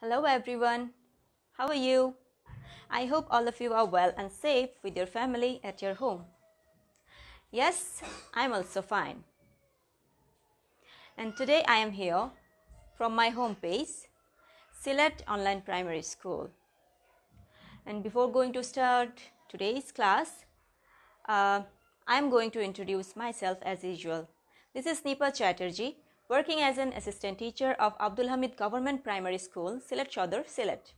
Hello everyone. How are you? I hope all of you are well and safe with your family at your home. Yes, I'm also fine. And today I am here from my home page, Silat Online Primary School. And before going to start today's class, uh, I'm going to introduce myself as usual. This is Nipa Chatterjee working as an assistant teacher of Abdul Hamid Government Primary School, Silet Chodor, Silet.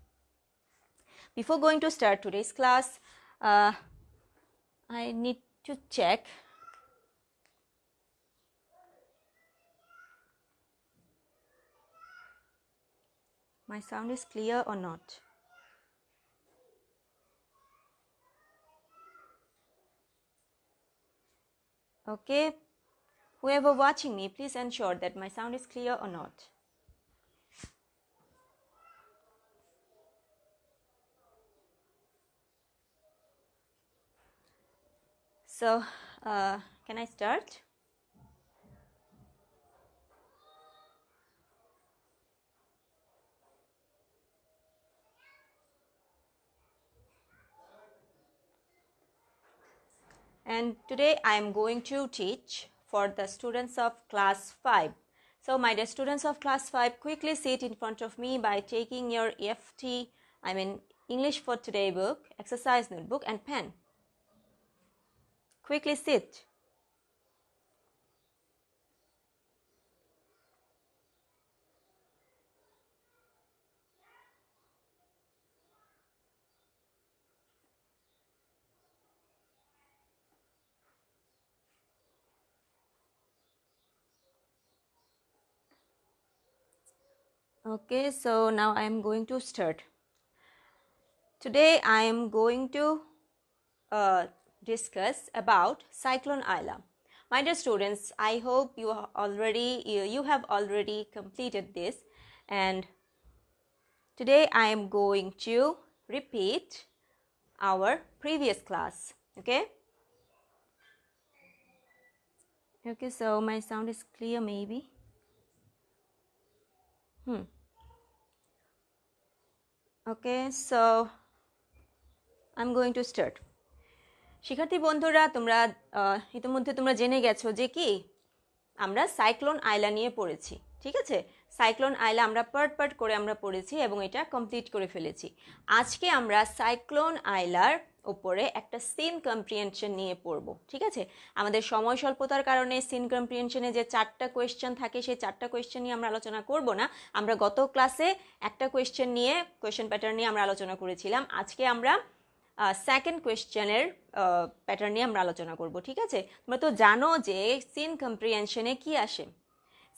Before going to start today's class, uh, I need to check my sound is clear or not. Okay, Whoever watching me, please ensure that my sound is clear or not. So, uh, can I start? And today I am going to teach for the students of class 5. So, my dear students of class 5, quickly sit in front of me by taking your EFT, I mean English for Today book, exercise notebook, and pen. Quickly sit. okay so now i am going to start today i am going to uh, discuss about cyclone isla my dear students i hope you already you, you have already completed this and today i am going to repeat our previous class okay okay so my sound is clear maybe hmm okay so I am going to start শিক্ষার্থী বন্ধুরা তোমরা ইতিমধ্যে তোমরা জেনে গেছো যে কি আমরা সাইক্লোন আয়লা নিয়ে পড়েছি ঠিক আছে সাইক্লোন আইলা আমরা পার্ট পার্ট করে আমরা পড়েছি এবং এটা কমপ্লিট করে ফেলেছি আজকে আমরা সাইক্লোন আয়লার ওপরে একটা সিন কম্প্রিহেনশন নিয়ে পড়ব ঠিক আছে আমাদের সময় স্বল্পতার কারণে সিন কম্প্রিহেনশনে যে চারটা কোয়েশ্চেন থাকে সেই চারটা কোয়েশ্চেন নিয়ে আমরা আলোচনা করব না আমরা গত ক্লাসে একটা কোয়েশ্চেন নিয়ে কোয়েশ্চেন প্যাটার্ন নিয়ে আমরা আলোচনা করেছিলাম আজকে আমরা সেকেন্ড কোয়েশ্চেনের প্যাটার্ন নিয়ে আমরা আলোচনা করব ঠিক আছে তোমরা তো জানো যে সিন কম্প্রিহেনশনে কি আসে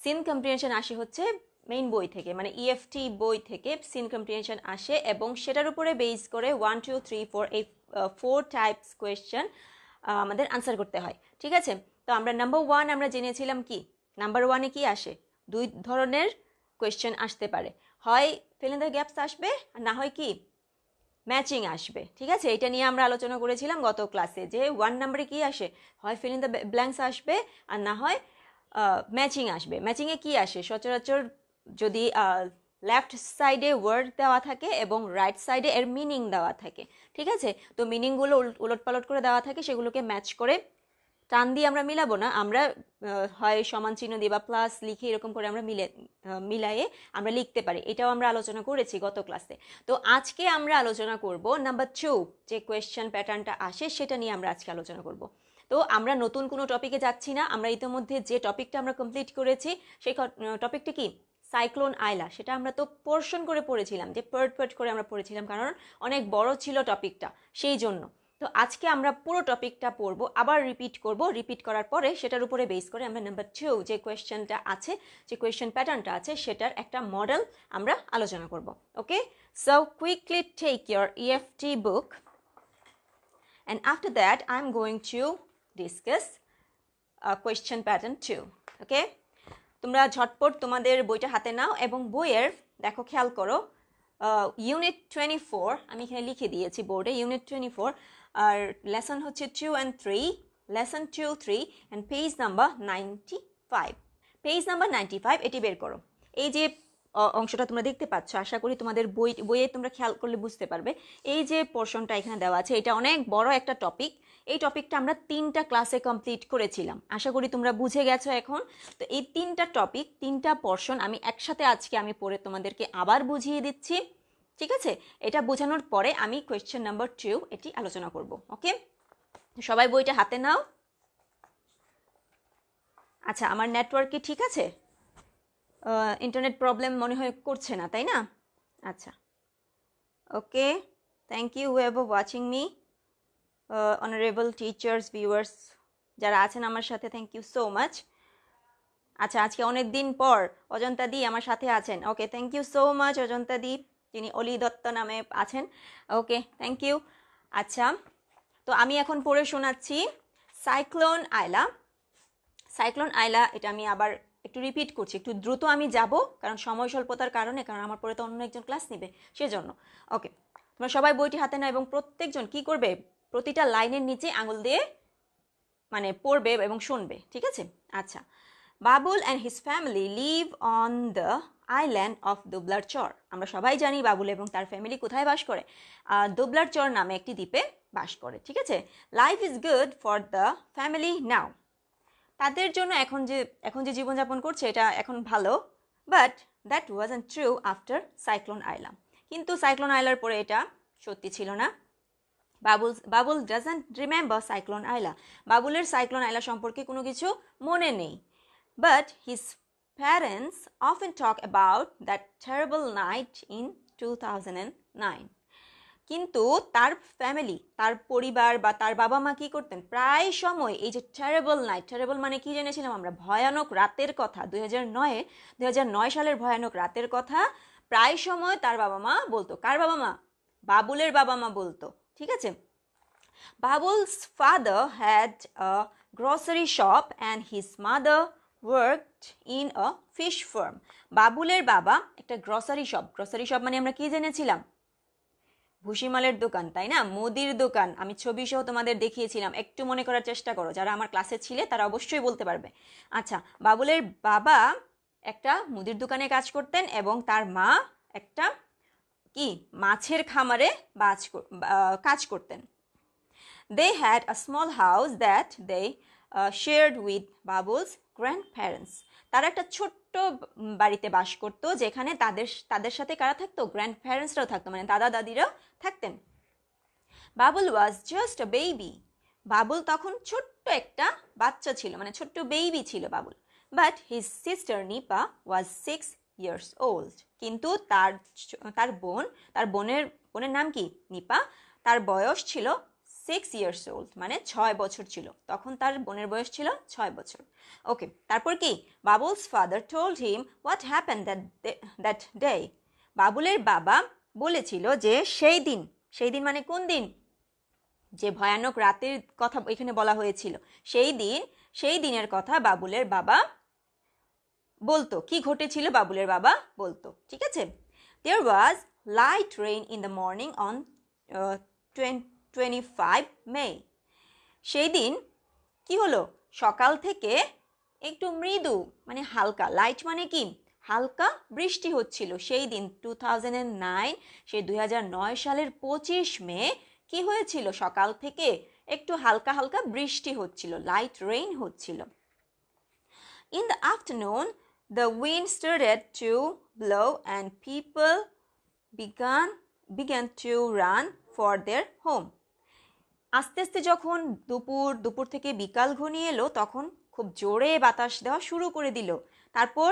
সিন কম্প্রিহেনশন আসে হচ্ছে মেইন বই থেকে মানে ইএফটি e বই থেকে সিন কম্প্রিহেনশন আসে এবং সেটার উপরে বেস করে ওয়ান টু থ্রি ফোর এই ফোর টাইপস কোয়েশ্চেন আমাদের আনসার করতে হয় ঠিক আছে তো আমরা নাম্বার ওয়ান আমরা জেনেছিলাম কি নাম্বার ওয়ানে কি আসে দুই ধরনের কোয়েশ্চেন আসতে পারে হয় ফেলেন দ্য গ্যাপস আসবে আর না হয় কি ম্যাচিং আসবে ঠিক আছে এটা নিয়ে আমরা আলোচনা করেছিলাম গত ক্লাসে যে ওয়ান নাম্বারে কি আসে হয় ফিল দ্য ব্ল্যাঙ্কস আসবে আর না হয় ম্যাচিং আসবে ম্যাচিংয়ে কি আসে সচরাচর যদি লেফট সাইডে ওয়ার্ড দেওয়া থাকে এবং রাইট সাইডে এর মিনিং দেওয়া থাকে ঠিক আছে তো মিনিংগুলো উলট পালট করে দেওয়া থাকে সেগুলোকে ম্যাচ করে টান দিয়ে আমরা মিলাবো না আমরা হয় সমান চিহ্ন দিয়ে বা প্লাস লিখে এরকম করে আমরা মিলে মিলাইয়ে আমরা লিখতে পারি এটাও আমরা আলোচনা করেছি গত ক্লাসে তো আজকে আমরা আলোচনা করব নাম্বার টু যে কোয়েশ্চেন প্যাটার্নটা আসে সেটা নিয়ে আমরা আজকে আলোচনা করব তো আমরা নতুন কোনো টপিকে যাচ্ছি না আমরা ইতিমধ্যে যে টপিকটা আমরা কমপ্লিট করেছি সেই টপিকটা কি সাইক্লোন আইলা সেটা আমরা তো পোর্শন করে পড়েছিলাম যে পার্ট পার্ট করে আমরা পড়েছিলাম কারণ অনেক বড় ছিল টপিকটা সেই জন্য তো আজকে আমরা পুরো টপিকটা পড়ব আবার রিপিট করব রিপিট করার পরে সেটার উপরে বেস করে আমরা নাম্বার টু যে কোয়েশ্চেনটা আছে যে কোয়েশ্চেন প্যাটার্নটা আছে সেটার একটা মডেল আমরা আলোচনা করব okay so quickly take your EFT book and after that I am going to discuss question pattern too okay তোমরা ঝটপট তোমাদের বইটা হাতে নাও এবং বইয়ের দেখো খেয়াল করো ইউনিট টোয়েন্টি ফোর আমি এখানে লিখে দিয়েছি বোর্ডে ইউনিট টোয়েন্টি ফোর আর লেসন হচ্ছে two and three lesson two three and page number ninety five page number ninety five এটি বের করো এই যে অংশটা তোমরা দেখতে পাচ্ছ আশা করি তোমাদের বই বইয়ে তোমরা খেয়াল করলে বুঝতে পারবে এই যে পোর্শনটা এখানে দেওয়া আছে এটা অনেক বড় একটা টপিক এই টপিকটা আমরা তিনটা ক্লাসে কমপ্লিট করেছিলাম আশা করি তোমরা বুঝে গেছো এখন তো এই তিনটা টপিক তিনটা পোর্শন আমি একসাথে আজকে আমি পড়ে তোমাদেরকে আবার বুঝিয়ে দিচ্ছি ঠিক আছে এটা বোঝানোর পরে আমি কোয়েশ্চেন নাম্বার টু এটি আলোচনা করব ওকে সবাই বইটা হাতে নাও আচ্ছা আমার নেটওয়ার্ক কি ঠিক আছে ইন্টারনেট প্রবলেম মনে হয় করছে না তাই না আচ্ছা ওকে থ্যাংক ইউ ও watching me honourable teachers viewers যারা আছেন আমার সাথে থ্যাংক ইউ সো মাচ আচ্ছা আজকে অনেক দিন পর অজন্তা দি আমার সাথে আছেন okay thank you so much Ajanta দি যিনি অলি দত্ত নামে আছেন ওকে থ্যাংক ইউ আচ্ছা তো আমি এখন পড়ে শোনাচ্ছি সাইক্লোন আয়লা সাইক্লোন আয়লা এটা আমি আবার একটু রিপিট করছি একটু দ্রুত আমি যাব কারণ সময় স্বল্পতার কারণে কারণ আমার পরে তো অন্য একজন ক্লাস নেবে সেজন্য ওকে তোমরা সবাই বইটি হাতে নাও এবং প্রত্যেকজন কি করবে প্রতিটা লাইনের নিচে আঙুল দিয়ে মানে পড়বে এবং শুনবে ঠিক আছে আচ্ছা Babul and his family live on the island of Dublar Char আমরা সবাই জানি বাবুল এবং তার ফ্যামিলি কোথায় বাস করে দুবলার চর নামে একটি দ্বীপে বাস করে ঠিক আছে life is good for the family now তাদের জন্য এখন যে এখন যে জীবনযাপন করছে এটা এখন ভালো but that was and true after cyclone Aila কিন্তু সাইক্লোন আইলার পরে এটা সত্যি ছিল না Babul Babul doesn't remember cyclone Aila বাবুলের সাইক্লোন আইলা সম্পর্কে কোনো কিছু মনে নেই but his parents often talk about that terrible night in two thousand nine কিন্তু তার ফ্যামিলি তার পরিবার বা তার বাবা মা কী করতেন প্রায় সময় এই যে টেরেবল নাইট টেরেবল মানে কি জেনেছিলাম আমরা ভয়ানক রাতের কথা দুই হাজার নয়ে দুই হাজার নয় সালের ভয়ানক রাতের কথা প্রায় সময় তার বাবা মা বলতো কার বাবা মা বাবুলের বাবা মা বলতো ঠিক আছে Babul's father had a grocery shop and his mother worked in a fish farm বাবুলের বাবা একটা গ্রসারি শপ গ্রসারি শপ মানে আমরা কী জেনেছিলাম ভুসিমালের দোকান তাই না মোদির দোকান আমি ছবি সহ তোমাদের দেখিয়েছিলাম একটু মনে করার চেষ্টা করো যারা আমার ক্লাসে ছিলে তারা অবশ্যই বলতে পারবে আচ্ছা বাবুলের বাবা একটা মুদির দোকানে কাজ করতেন এবং তার মা একটা কি মাছের খামারে বাজ কাজ করতেন they had a small house that they shared with Babul's grandparents তারা একটা ছোট্ট ছোট্ট বাড়িতে বাস করতো যেখানে তাদের তাদের সাথে কারা থাকতো গ্র্যান্ড প্যারেন্টসরাও থাকতো মানে দাদা দাদিরাও থাকতেন Babul was just baby Babul তখন ছোট্ট একটা বাচ্চা ছিল মানে ছোট্ট বেবি ছিল Babul but his sister Nipa was six years old কিন্তু তার তার বোন তার বোনের বোনের নাম কি নিপা তার বয়স ছিল সিক্স ইয়ার্স ওল্ড মানে ছয় বছর ছিল তখন তার বোনের বয়স ছিল ছয় বছর ওকে তারপর কি Babul's father told him what happen that that day বাবুলের বাবা বলেছিল যে সেই দিন সেই দিন মানে কোন দিন যে ভয়ানক রাতের কথা এখানে বলা হয়েছিল সেই দিন সেই দিনের কথা বাবুলের বাবা বলতো কি ঘটেছিল বাবুলের বাবা বলতো ঠিক আছে there was light rain in the morning on twenty twenty five May সেই দিন কি হলো সকাল থেকে একটু মৃদু মানে হালকা লাইট মানে কি হালকা বৃষ্টি হচ্ছিল সেই দিন টু থাউজেন্ড নাইন সেই দুই নয় সালের পঁচিশ মে কি হয়েছিল সকাল থেকে একটু হালকা হালকা বৃষ্টি হচ্ছিল লাইট রেইন হচ্ছিল in the afternoon the wind started to blow and people began began to run for their home আস্তে আস্তে যখন দুপুর দুপুর থেকে বিকাল ঘনিয়ে এলো তখন খুব জোরে বাতাস দেওয়া শুরু করে দিল তারপর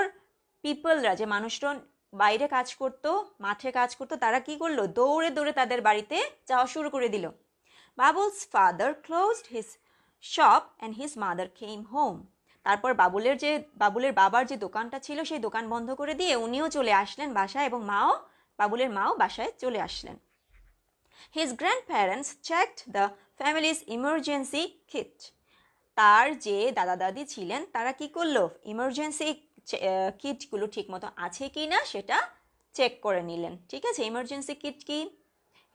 পিপলরা যে মানুষজন বাইরে কাজ করত মাঠে কাজ করত তারা কি করলো দৌড়ে দৌড়ে তাদের বাড়িতে যাওয়া শুরু করে দিল Babul's father closed his shop and his mother came home তারপর বাবুলের যে বাবুলের বাবার যে দোকানটা ছিল সেই দোকান বন্ধ করে দিয়ে উনিও চলে আসলেন বাসায় এবং মাও বাবুলের মাও বাসায় চলে আসলেন grandparents checked the family's emergency kit তার যে দাদা দাদি ছিলেন তারা কি করলো ইমার্জেন্সি কিটগুলো ঠিক মতো আছে কি না সেটা চেক করে নিলেন ঠিক আছে ইমার্জেন্সি কিট কি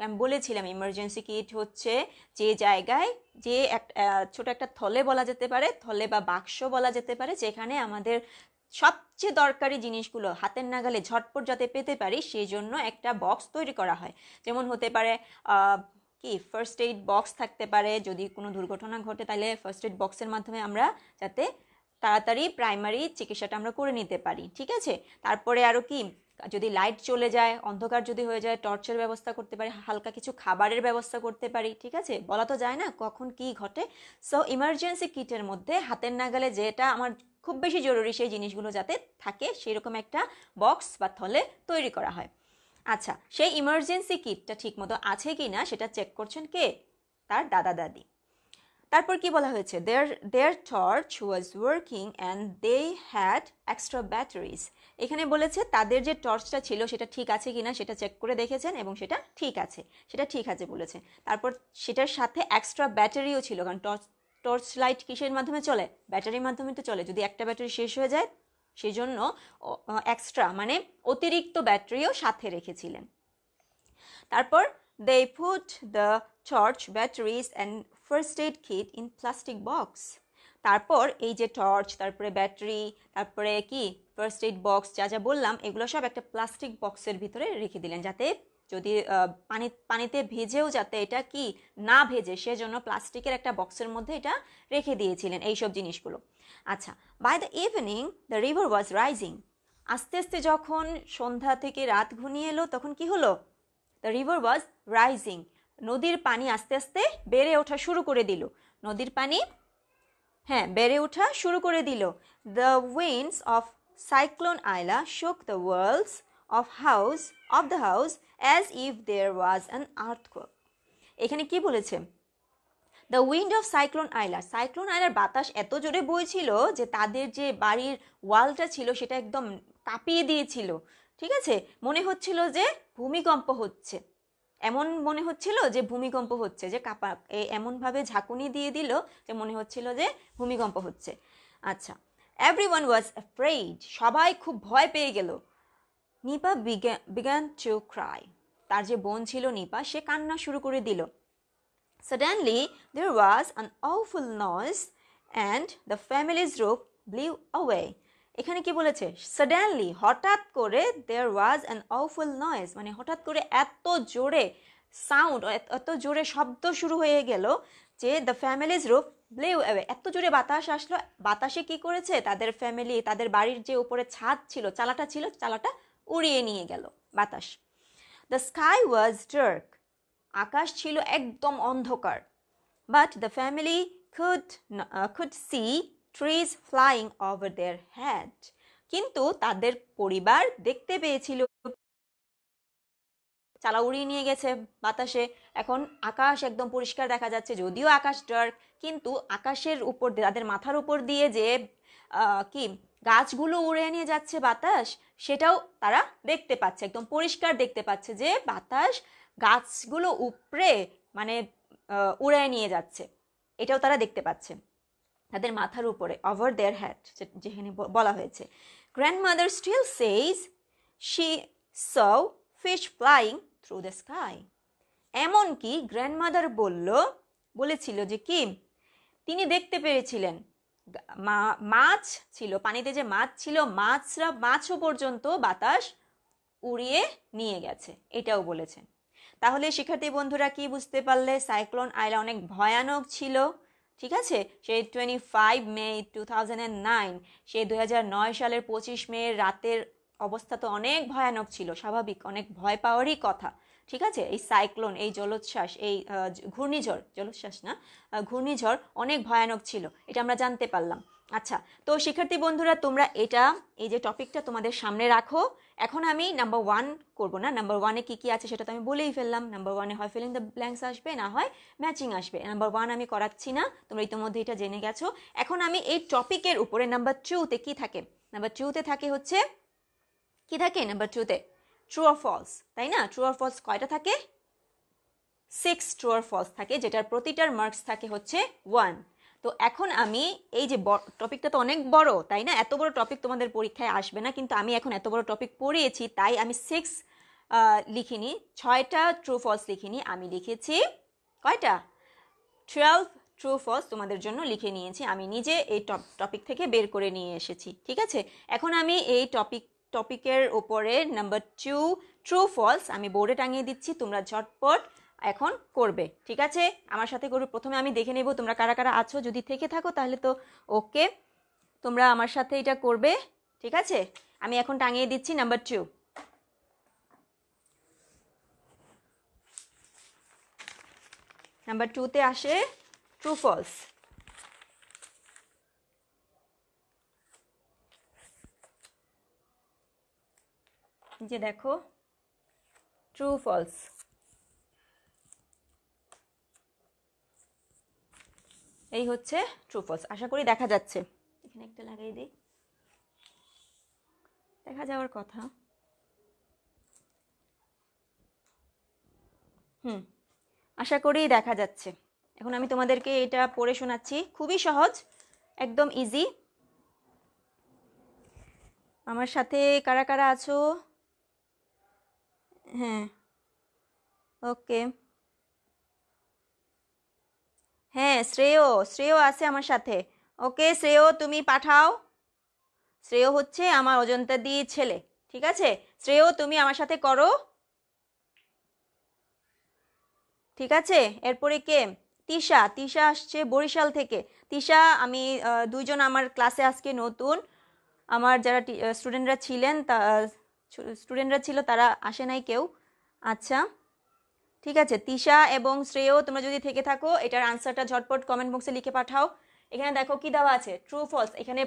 আমি বলেছিলাম ইমার্জেন্সি কিট হচ্ছে যে জায়গায় যে এক ছোট একটা থলে বলা যেতে পারে থলে বা বাক্স বলা যেতে পারে যেখানে আমাদের সবচেয়ে দরকারি জিনিসগুলো হাতের নাগালে ঝটপট যাতে পেতে পারি সেই জন্য একটা বক্স তৈরি করা হয় যেমন হতে পারে কি ফার্স্ট এইড বক্স থাকতে পারে যদি কোনো দুর্ঘটনা ঘটে তাহলে ফার্স্ট এইড বক্সের মাধ্যমে আমরা যাতে তাড়াতাড়ি প্রাইমারি চিকিৎসাটা আমরা করে নিতে পারি ঠিক আছে তারপরে আরও কি যদি লাইট চলে যায় অন্ধকার যদি হয়ে যায় টর্চের ব্যবস্থা করতে পারি হালকা কিছু খাবারের ব্যবস্থা করতে পারি ঠিক আছে বলা তো যায় না কখন কি ঘটে সো ইমার্জেন্সি কিটের মধ্যে হাতের নাগালে যেটা আমার খুব বেশি জরুরি সেই জিনিসগুলো যাতে থাকে সেরকম একটা বক্স বা থলে তৈরি করা হয় আচ্ছা সেই ইমার্জেন্সি কিটটা ঠিকমতো আছে কি না সেটা চেক করছেন কে তার দাদা দাদি তারপর কি বলা হয়েছে their their torch was working and they had extra batteries এখানে বলেছে তাদের যে টর্চটা ছিল সেটা ঠিক আছে কি না সেটা চেক করে দেখেছেন এবং সেটা ঠিক আছে সেটা ঠিক আছে বলেছে তারপর সেটার সাথে এক্সট্রা ব্যাটারিও ছিল কারণ টর্চ টর্চ লাইট কিসের মাধ্যমে চলে ব্যাটারির মাধ্যমে তো চলে যদি একটা ব্যাটারি শেষ হয়ে যায় সেজন্য এক্সট্রা মানে অতিরিক্ত ব্যাটারিও সাথে রেখেছিলেন তারপর they put the torch batteries and first aid kit in plastic box তারপর এই যে টর্চ তারপরে ব্যাটারি তারপরে কি ফার্স্ট এইড বক্স যা যা বললাম এগুলো সব একটা প্লাস্টিক বক্সের ভিতরে রেখে দিলেন যাতে যদি পানি পানিতে ভেজেও যাতে এটা কি না ভেজে সেজন্য প্লাস্টিকের একটা বক্সের মধ্যে এটা রেখে দিয়েছিলেন এইসব জিনিসগুলো আচ্ছা by the evening the river was rising আস্তে আস্তে যখন সন্ধ্যা থেকে রাত ঘনিয়ে এলো তখন কি হলো দ্য রিভার ওয়াজ রাইজিং নদীর পানি আস্তে আস্তে বেড়ে ওঠা শুরু করে দিল নদীর পানি হ্যাঁ বেড়ে ওঠা শুরু করে দিল the winds of cyclone Aila shook the worlds of house of the house as if there was an earthquake এখানে কি বলেছে the wind of cyclone Aila cyclone আইলার বাতাস এত জোরে বইছিল যে তাদের যে বাড়ির ওয়ালটা ছিল সেটা একদম কাঁপিয়ে দিয়েছিল ঠিক আছে মনে হচ্ছিল যে ভূমিকম্প হচ্ছে এমন মনে হচ্ছিল যে ভূমিকম্প হচ্ছে যে কাপা এমনভাবে ঝাঁকুনি দিয়ে দিল যে মনে হচ্ছিল যে ভূমিকম্প হচ্ছে আচ্ছা এভরি ওয়ান ওয়াজ অ্যাফ্রেইড সবাই খুব ভয় পেয়ে গেল নিপা বিগান টু ক্রাই তার যে বোন ছিল নিপা সে কান্না শুরু করে দিল suddenly there was an awful noise and the family's roof blew away এখানে কি বলেছে সাডেনলি হঠাৎ করে there was an awful noise মানে হঠাৎ করে এত জোরে সাউন্ড এত জোরে শব্দ শুরু হয়ে গেল যে দ্য ফ্যামিলিজ রোগ ব্লেউ অ্যাওয়ে এত জোরে বাতাস আসলো বাতাসে কি করেছে তাদের ফ্যামিলি তাদের বাড়ির যে উপরে ছাদ ছিল চালাটা ছিল চালাটা উড়িয়ে নিয়ে গেল বাতাস দ্য স্কাই ওয়াজ ডার্ক আকাশ ছিল একদম অন্ধকার but the family could could see trees flying over their head কিন্তু তাদের পরিবার দেখতে পেয়েছিল চালা উড়িয়ে নিয়ে গেছে বাতাসে এখন আকাশ একদম পরিষ্কার দেখা যাচ্ছে যদিও আকাশ ডার্ক কিন্তু আকাশের উপর তাদের মাথার উপর দিয়ে যে কি গাছগুলো উড়ে নিয়ে যাচ্ছে বাতাস সেটাও তারা দেখতে পাচ্ছে একদম পরিষ্কার দেখতে পাচ্ছে যে বাতাস গাছগুলো উপরে মানে উড়ায় নিয়ে যাচ্ছে এটাও তারা দেখতে পাচ্ছে তাদের মাথার উপরে ওভার দেয়ার হ্যাট যেখানে বলা হয়েছে grandmother still says she saw fish flying through the sky এমনকি গ্র্যান্ডমাদার বলল বলেছিল যে কি তিনি দেখতে পেরেছিলেন মাছ ছিল পানিতে যে মাছ ছিল মাছরা মাছও পর্যন্ত বাতাস উড়িয়ে নিয়ে গেছে এটাও বলেছেন তাহলে শিক্ষার্থী বন্ধুরা কি বুঝতে পারলে সাইক্লোন আইলা অনেক ভয়ানক ছিল ঠিক আছে সেই twenty five May two thousand nine সেই দু নয় সালের পঁচিশ মে রাতের অবস্থা তো অনেক ভয়ানক ছিল স্বাভাবিক অনেক ভয় পাওয়ারই কথা ঠিক আছে এই সাইক্লোন এই জলোচ্ছ্বাস এই ঘূর্ণিঝড় জলোচ্ছ্বাস না ঘূর্ণিঝড় অনেক ভয়ানক ছিল এটা আমরা জানতে পারলাম আচ্ছা তো শিক্ষার্থী বন্ধুরা তোমরা এটা এই যে টপিকটা তোমাদের সামনে রাখো এখন আমি নাম্বার ওয়ান করব না নাম্বার ওয়ানে কী কী আছে সেটা তো আমি বলেই ফেললাম নাম্বার ওয়ানে হয় ফিলিং দ্য ব্ল্যাঙ্কস আসবে না হয় ম্যাচিং আসবে নাম্বার ওয়ান আমি করাচ্ছি না তোমরা ইতিমধ্যে এটা জেনে গেছো এখন আমি এই টপিকের উপরে নাম্বার টুতে কি থাকে নাম্বার টুতে থাকে হচ্ছে কি থাকে নাম্বার টুতে ট্রু আর ফলস তাই না ট্রু আর ফলস কয়টা থাকে সিক্স ট্রু আর ফলস থাকে যেটার প্রতিটার মার্কস থাকে হচ্ছে ওয়ান তো এখন আমি এই যে টপিকটা তো অনেক বড় তাই না এত বড় টপিক তোমাদের পরীক্ষায় আসবে না কিন্তু আমি এখন এত বড় টপিক পড়িয়েছি তাই আমি সিক্স লিখিনি ছয়টা ট্রু ফলস লিখিনি আমি লিখেছি কয়টা টুয়েলভ ট্রু ফলস তোমাদের জন্য লিখে নিয়েছি আমি নিজে এই টপিক থেকে বের করে নিয়ে এসেছি ঠিক আছে এখন আমি এই টপিক টপিকের ওপরে নাম্বার টু ট্রু ফলস আমি বোর্ডে টাঙিয়ে দিচ্ছি তোমরা ঝটপট এখন করবে ঠিক আছে আমার সাথে করবে প্রথমে আমি দেখে নেব তোমরা কারা কারা আছো যদি থেকে থাকো তাহলে তো ওকে তোমরা আমার সাথে এটা করবে ঠিক আছে আমি এখন টাঙিয়ে দিচ্ছি নাম্বার টু নাম্বার টুতে আসে ট্রু ফলস যে দেখো ট্রু ফলস এই হচ্ছে ট্রু ফলস আশা করি দেখা যাচ্ছে এখানে একটা লাগাই দিই দেখা যাওয়ার কথা হুম আশা করি দেখা যাচ্ছে এখন আমি তোমাদেরকে এটা পড়ে শোনাচ্ছি খুবই সহজ একদম ইজি আমার সাথে কারা কারা আছো হ্যাঁ ওকে হ্যাঁ শ্রেয় শ্রেয় আছে আমার সাথে ওকে শ্রেয় তুমি পাঠাও শ্রেয় হচ্ছে আমার অজন্তা দি ছেলে ঠিক আছে শ্রেয় তুমি আমার সাথে করো ঠিক আছে এরপরে কে তিশা তিশা আসছে বরিশাল থেকে তিশা আমি দুইজন আমার ক্লাসে আজকে নতুন আমার যারা স্টুডেন্টরা ছিলেন তা স্টুডেন্টরা ছিল তারা আসে নাই কেউ আচ্ছা ঠিক আছে তিশা এবং শ্রেয় তোমরা যদি থেকে থাকো এটার আনসারটা ঝটপট কমেন্ট বক্সে লিখে পাঠাও এখানে দেখো কি দেওয়া আছে ট্রু ফলস এখানে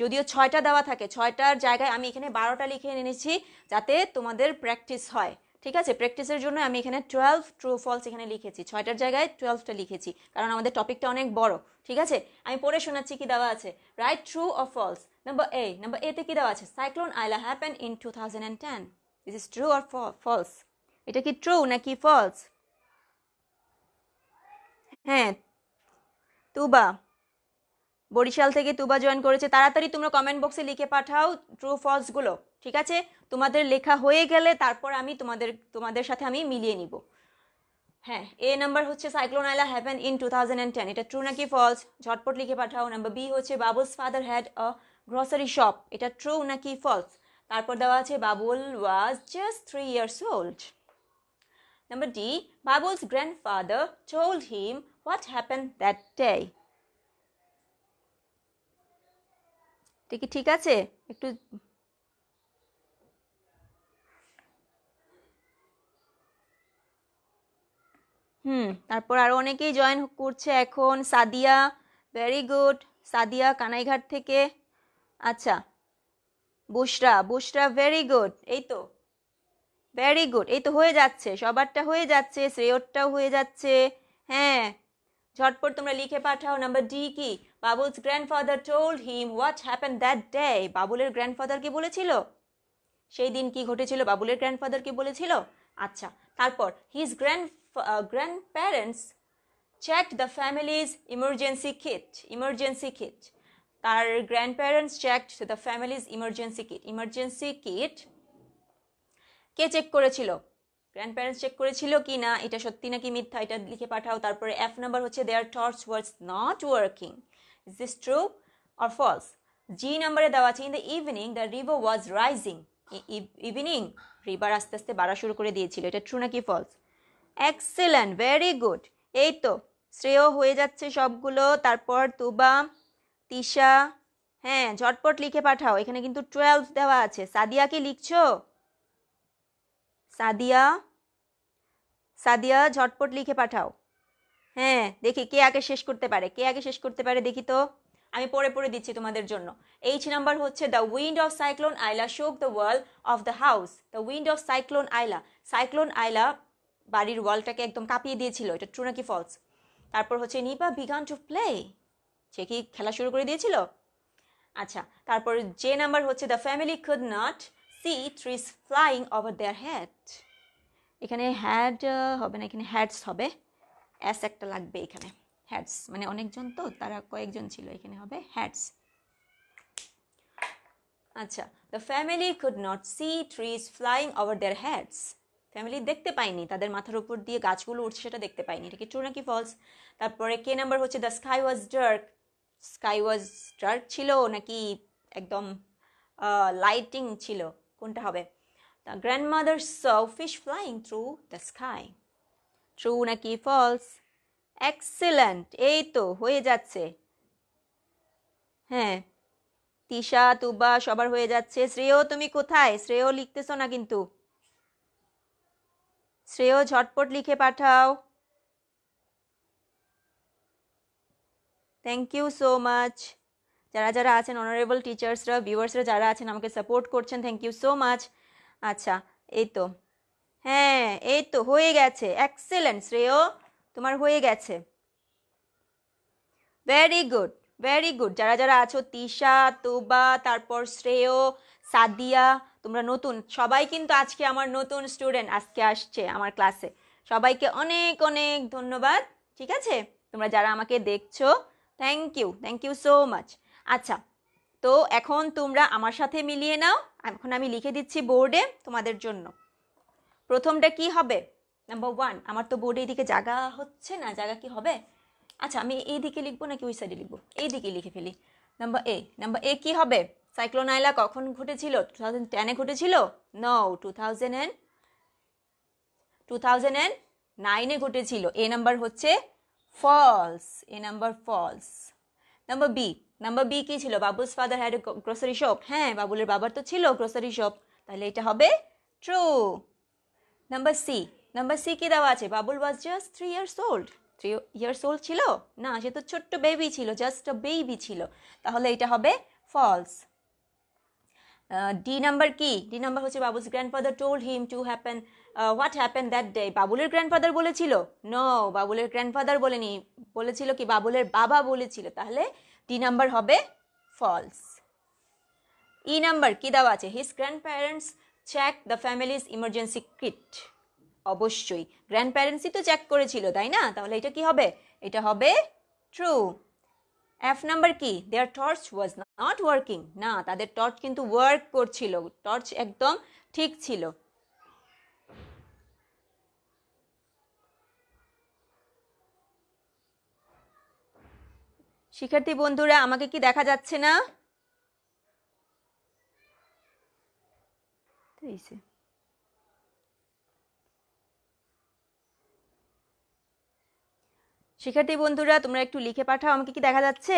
যদিও ছয়টা দেওয়া থাকে ছয়টার জায়গায় আমি এখানে বারোটা লিখে এনেছি যাতে তোমাদের প্র্যাকটিস হয় ঠিক আছে প্র্যাকটিসের জন্য আমি এখানে টুয়েলভ ট্রু ফলস এখানে লিখেছি ছয়টার জায়গায় টুয়েলভটা লিখেছি কারণ আমাদের টপিকটা অনেক বড় ঠিক আছে আমি পড়ে শোনাচ্ছি কি দেওয়া আছে write true of false number A number এতে কি দেওয়া আছে cyclone Aila happen in two thousand and ten this is true or false এটা কি ট্রু নাকি ফলস হ্যাঁ তুবা বরিশাল থেকে তুবা জয়েন করেছে তাড়াতাড়ি তোমরা কমেন্ট বক্সে লিখে পাঠাও ট্রু ফলসগুলো ঠিক আছে তোমাদের লেখা হয়ে গেলে তারপর আমি তোমাদের তোমাদের সাথে আমি মিলিয়ে নিব হ্যাঁ এ নাম্বার হচ্ছে cyclone Aila happen in two thousand and ten এটা ট্রু নাকি ফলস ঝটপট লিখে পাঠাও নাম্বার বি হচ্ছে Babul's father had a grocery shop এটা ট্রু নাকি ফলস তারপর দেওয়া আছে Babul was just three years old number D Babul's grandfather told him what happen that day ঠিক আছে একটু হুম তারপর আরও অনেকেই জয়েন করছে এখন সাদিয়া ভেরি গুড সাদিয়া কানাইঘাট থেকে আচ্ছা বুসরা বুসরা ভেরি গুড এই তো ভেরি গুড এই তো হয়ে যাচ্ছে সবারটা হয়ে যাচ্ছে শ্রেয়রটাও হয়ে যাচ্ছে হ্যাঁ ঝটপট তোমরা লিখে পাঠাও নাম্বার ডি কি Babul's grandfather told him what happen that day বাবুলের গ্র্যান্ডফাদার কি বলেছিল সেই দিন কি ঘটেছিল বাবুলের গ্র্যান্ডফাদার কি বলেছিল আচ্ছা তারপর his grand grandparents checked the family's emergency kit emergency kit তার grandparents check the family's emergency kit emergency kit কে চেক করেছিল গ্র্যান্ড প্যারেন্টস চেক করেছিল কি না এটা সত্যি নাকি মিথ্যা এটা লিখে পাঠাও তারপরে এফ নাম্বার হচ্ছে their torch was not working is this true or false G নাম্বারে দেওয়া আছে in the evening the river was rising evening river আস্তে আস্তে বাড়া শুরু করে দিয়েছিল এটা ট্রু নাকি ফলস এক্সেলেন্ট ভেরি গুড এই তো শ্রেয় হয়ে যাচ্ছে সবগুলো তারপর তুবা তিশা হ্যাঁ ঝটপট লিখে পাঠাও এখানে কিন্তু টুয়েলভ দেওয়া আছে সাদিয়া কি লিখছো সাদিয়া সাদিয়া ঝটপট লিখে পাঠাও হ্যাঁ দেখি কে আগে শেষ করতে পারে কে আগে শেষ করতে পারে দেখি তো আমি পড়ে পড়ে দিচ্ছি তোমাদের জন্য এইচ নাম্বার হচ্ছে the wind of cyclone Aila shook the wall of the house the wind of cyclone Aila cyclone Aila বাড়ির ওয়ালটাকে একদম কাঁপিয়ে দিয়েছিল এটা ট্রু নাকি ফলস তারপর হচ্ছে নিপা বিগান টু প্লে সে কি খেলা শুরু করে দিয়েছিল আচ্ছা তারপর যে নাম্বার হচ্ছে the family could not see trees flying over their head এখানে হ্যাড হবে না এখানে হ্যাডস হবে অ্যাস একটা লাগবে এখানে হ্যাডস মানে অনেকজন তো তারা কয়েকজন ছিল এখানে হবে হ্যাডস আচ্ছা the family could not see trees flying over their heads family দেখতে পায়নি তাদের মাথার উপর দিয়ে গাছগুলো উঠছে সেটা দেখতে পায়নি এটা কি ট্রু নাকি ফলস তারপরে কে নাম্বার হচ্ছে the sky was dark sky was dark ছিল নাকি একদম লাইটিং ছিল কোনটা হবে the grandmother saw fish flying through the sky true নাকি ফলস এক্সেলেন্ট এই তো হয়ে যাচ্ছে হ্যাঁ তিশা তুবা সবার হয়ে যাচ্ছে শ্রেয় তুমি কোথায় শ্রেয় লিখতেছো না কিন্তু শ্রেয় ঝটপট লিখে পাঠাও থ্যাংক ইউ সো মাচ যারা যারা আছেন অনারেবল টিচার্সরা ভিউয়ার্সরা যারা আছেন আমাকে সাপোর্ট করছেন থ্যাংক ইউ সো মাচ আচ্ছা এই তো হ্যাঁ এই তো হয়ে গেছে এক্সেলেন্ট শ্রেয় তোমার হয়ে গেছে ভেরি গুড ভেরি গুড যারা যারা আছো তিশা তোবা তারপর শ্রেয় সাদিয়া তোমরা নতুন সবাই কিন্তু আজকে আমার নতুন স্টুডেন্ট আজকে আসছে আমার ক্লাসে সবাইকে অনেক অনেক ধন্যবাদ ঠিক আছে তোমরা যারা আমাকে দেখছো thank you thank you so much আচ্ছা তো এখন তোমরা আমার সাথে মিলিয়ে নাও এখন আমি লিখে দিচ্ছি বোর্ডে তোমাদের জন্য প্রথমটা কি হবে নাম্বার ওয়ান আমার তো বোর্ডে এইদিকে জায়গা হচ্ছে না জায়গা কি হবে আচ্ছা আমি এই দিকে লিখবো নাকি ওই সাইডে লিখবো এইদিকে লিখে ফেলি নাম্বার এ নাম্বার এ কি হবে সাইক্লোন আইলা কখন ঘটেছিল টু থাউজেন্ড টেনে ঘটেছিল no two thousand and two thousand and নাইনে ঘটেছিল এ নাম্বার হচ্ছে false. A number false. Number B. Number B কি ছিল Babul's father had grocery shop হ্যাঁ বাবুলের বাবার তো ছিল গ্রোসারি শপ তাহলে এটা হবে true number C number C কি দেওয়া আছে Babul was just three years old three years old ছিল না সে তো ছোট্ট বেবি ছিল জাস্ট আ বেবি ছিল তাহলে এটা হবে ফলস ডি নাম্বার কি ডি নাম্বার হচ্ছে Babul's grandfather told him to happen what happen that day বাবুলের গ্র্যান্ডফাদার বলেছিল নো বাবুলের গ্র্যান্ডফাদার বলেনি বলেছিল কি বাবুলের বাবা বলেছিল তাহলে ডি নাম্বার হবে ফলস ই নাম্বার কী দেওয়া আছে his grandparents check the family's emergency kit অবশ্যই গ্র্যান্ড প্যারেন্টসই তো চেক করেছিল তাই না তাহলে এটা কি হবে এটা হবে ট্রু এফ নাম্বার কি their torch was not working না তাদের টর্চ কিন্তু ওয়ার্ক করছিল টর্চ একদম ঠিক ছিল শিক্ষার্থী বন্ধুরা আমাকে কি দেখা যাচ্ছে না শিক্ষার্থী বন্ধুরা তোমরা একটু লিখে পাঠাও আমাকে কি দেখা যাচ্ছে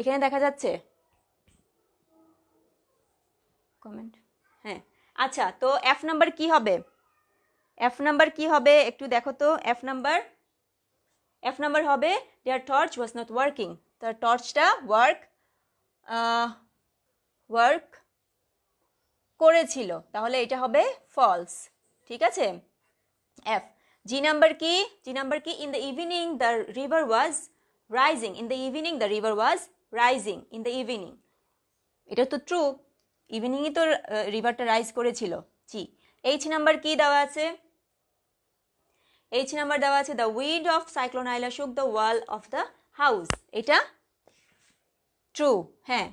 এখানে দেখা যাচ্ছে কমেন্ট হ্যাঁ আচ্ছা তো এফ নাম্বার কি হবে এফ নাম্বার কি হবে একটু দেখো তো এফ নাম্বার এফ নাম্বার হবে their torch was not working তার টর্চটা ওয়ার্ক ওয়ার্ক করেছিল তাহলে এটা হবে ফলস ঠিক আছে এফ জি নাম্বার কি জি নাম্বার কি in the evening the river was rising in the evening the river was rising in the evening এটা তো ট্রু ইভিনিংই তো রিভারটা রাইজ করেছিল জি এইচ নাম্বার কি দেওয়া আছে এইচ নাম্বার দেওয়া আছে the wind of cyclone Aila shook the wall of the house এটা ট্রু হ্যাঁ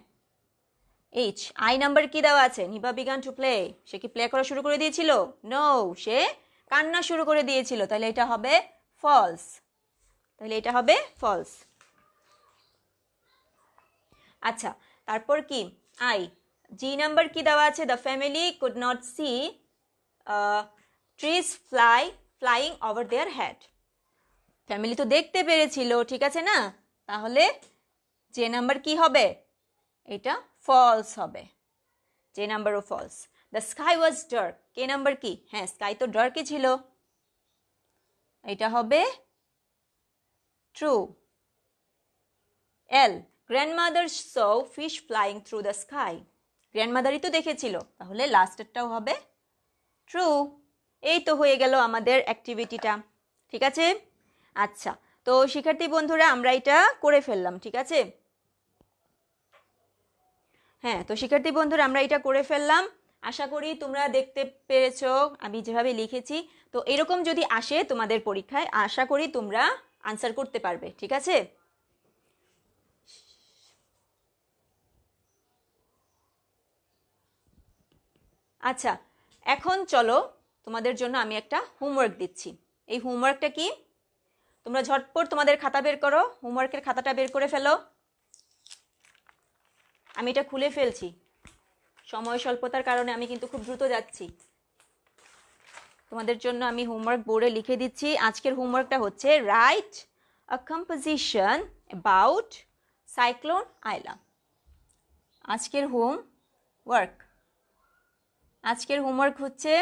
এইচ আই নাম্বার কি দেওয়া আছে নিবা বিগান টু প্লে সে কি প্লে করা শুরু করে দিয়েছিল নো সে কান্না শুরু করে দিয়েছিল তাহলে এটা হবে ফলস তাহলে এটা হবে ফলস আচ্ছা তারপর কি আই জি নাম্বার কি দেওয়া আছে the family could not see trees fly flying over their head family তো দেখতে পেরেছিল ঠিক আছে না তাহলে যে নাম্বার কি হবে এটা ফলস হবে যে নাম্বারও false the sky was dark K number কি হ্যাঁ স্কাই তো ডার্কই ছিল এটা হবে true L grandmother saw fish flying through the sky গ্র্যান্ডমাদারই তো দেখেছিল তাহলে লাস্টেরটাও হবে ট্রু এই তো হয়ে গেল আমাদের অ্যাক্টিভিটিটা ঠিক আছে আচ্ছা তো শিক্ষার্থী বন্ধুরা আমরা এটা করে ফেললাম ঠিক আছে হ্যাঁ তো শিক্ষার্থী বন্ধুরা আমরা এটা করে ফেললাম আশা করি তোমরা দেখতে পেরেছ আমি যেভাবে লিখেছি তো এরকম যদি আসে তোমাদের পরীক্ষায় আশা করি তোমরা আনসার করতে পারবে ঠিক আছে আচ্ছা এখন চলো তোমাদের জন্য আমি একটা হোমওয়ার্ক দিচ্ছি এই হোমওয়ার্কটা কি তোমরা ঝটপট তোমাদের খাতা বের করো হোমওয়ার্কের খাতাটা বের করে ফেলো আমি এটা খুলে ফেলছি সময় স্বল্পতার কারণে আমি কিন্তু খুব দ্রুত যাচ্ছি তোমাদের জন্য আমি হোমওয়ার্ক বোর্ডে লিখে দিচ্ছি আজকের হোমওয়ার্কটা হচ্ছে write a composition about cyclone Aila আজকের হোম ওয়ার্ক আজকের হোমওয়ার্ক হচ্ছে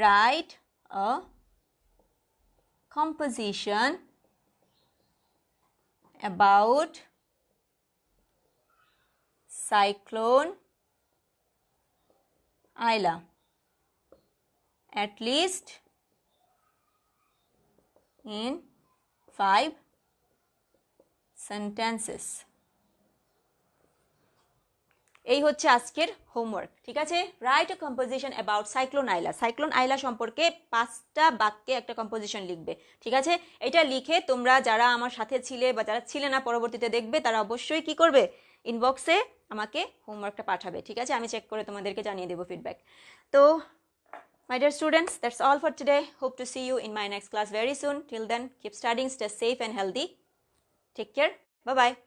write a composition about cyclone Isla. At least in five sentences. এই হচ্ছে আজকের হোমওয়ার্ক ঠিক আছে write a composition about cyclone Aila cyclone Aila সম্পর্কে পাঁচটা বাক্যে একটা কম্পোজিশন লিখবে ঠিক আছে এটা লিখে তোমরা যারা আমার সাথে ছিলে বা যারা ছিলে না পরবর্তীতে দেখবে তারা অবশ্যই কি করবে ইনবক্সে আমাকে হোমওয়ার্কটা পাঠাবে ঠিক আছে আমি চেক করে তোমাদেরকে জানিয়ে দেবো ফিডব্যাক তো my dear students that's all for today hope to see you in my next class very soon till then keep studying, stay safe and healthy take care বা বাই